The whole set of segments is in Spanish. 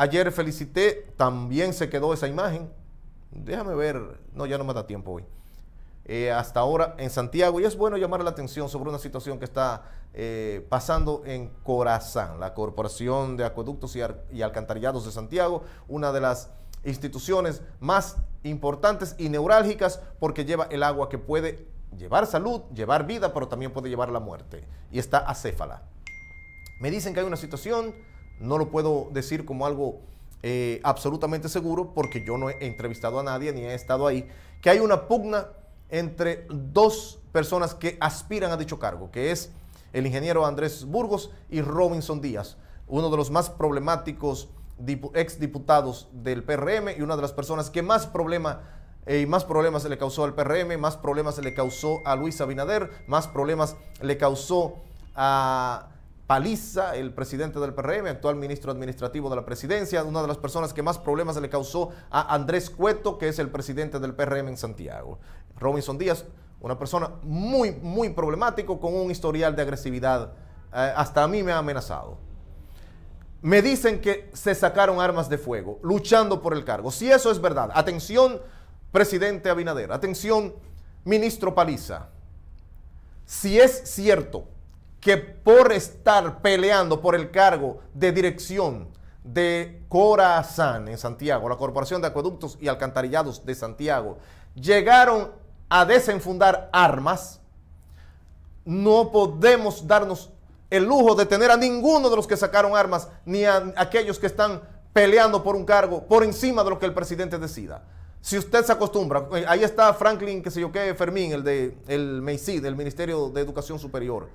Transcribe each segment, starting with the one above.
Ayer felicité, también se quedó esa imagen. Déjame ver, no, ya no me da tiempo hoy. Eh, hasta ahora en Santiago. Y es bueno llamar la atención sobre una situación que está eh, pasando en Corazán, la Corporación de Acueductos y, y Alcantarillados de Santiago, una de las instituciones más importantes y neurálgicas porque lleva el agua que puede llevar salud, llevar vida, pero también puede llevar la muerte. Y está acéfala. Me dicen que hay una situación no lo puedo decir como algo eh, absolutamente seguro porque yo no he entrevistado a nadie ni he estado ahí, que hay una pugna entre dos personas que aspiran a dicho cargo, que es el ingeniero Andrés Burgos y Robinson Díaz, uno de los más problemáticos exdiputados del PRM y una de las personas que más problema y eh, más problemas se le causó al PRM, más problemas se le causó a Luis Abinader, más problemas le causó a paliza el presidente del PRM, actual ministro administrativo de la presidencia, una de las personas que más problemas le causó a Andrés Cueto, que es el presidente del PRM en Santiago. Robinson Díaz, una persona muy, muy problemático con un historial de agresividad. Eh, hasta a mí me ha amenazado. Me dicen que se sacaron armas de fuego luchando por el cargo. Si eso es verdad, atención, presidente Abinader, atención, ministro Paliza. Si es cierto que por estar peleando por el cargo de dirección de Corazán en Santiago, la Corporación de Acueductos y Alcantarillados de Santiago, llegaron a desenfundar armas, no podemos darnos el lujo de tener a ninguno de los que sacaron armas, ni a aquellos que están peleando por un cargo por encima de lo que el presidente decida. Si usted se acostumbra, eh, ahí está Franklin, que sé yo qué, Fermín, el de el del Ministerio de Educación Superior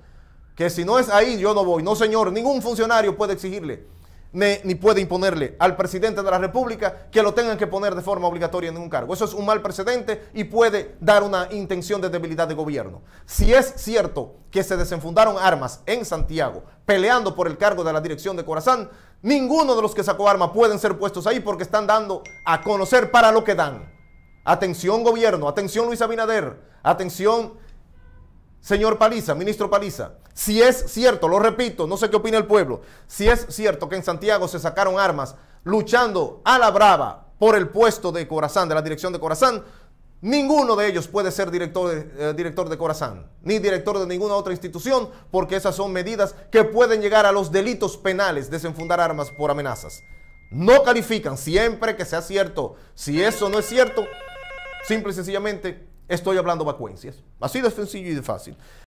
que si no es ahí yo no voy. No, señor, ningún funcionario puede exigirle ni, puede imponerle al presidente de la República que lo tengan que poner de forma obligatoria en ningún cargo. Eso es un mal precedente y puede dar una intención de debilidad de gobierno. Si es cierto que se desenfundaron armas en Santiago peleando por el cargo de la dirección de Corazán, ninguno de los que sacó armas pueden ser puestos ahí porque están dando a conocer para lo que dan. Atención gobierno, atención Luis Abinader, atención Señor Paliza, ministro Paliza, si es cierto, lo repito, no sé qué opina el pueblo, si es cierto que en Santiago se sacaron armas luchando a la brava por el puesto de Corazán, de la dirección de Corazán, ninguno de ellos puede ser director de, eh, director de Corazán, ni director de ninguna otra institución, porque esas son medidas que pueden llegar a los delitos penales, desenfundar armas por amenazas. No califican siempre que sea cierto. Si eso no es cierto, simple y sencillamente Estoy hablando vacuencias. Así de sencillo y de fácil.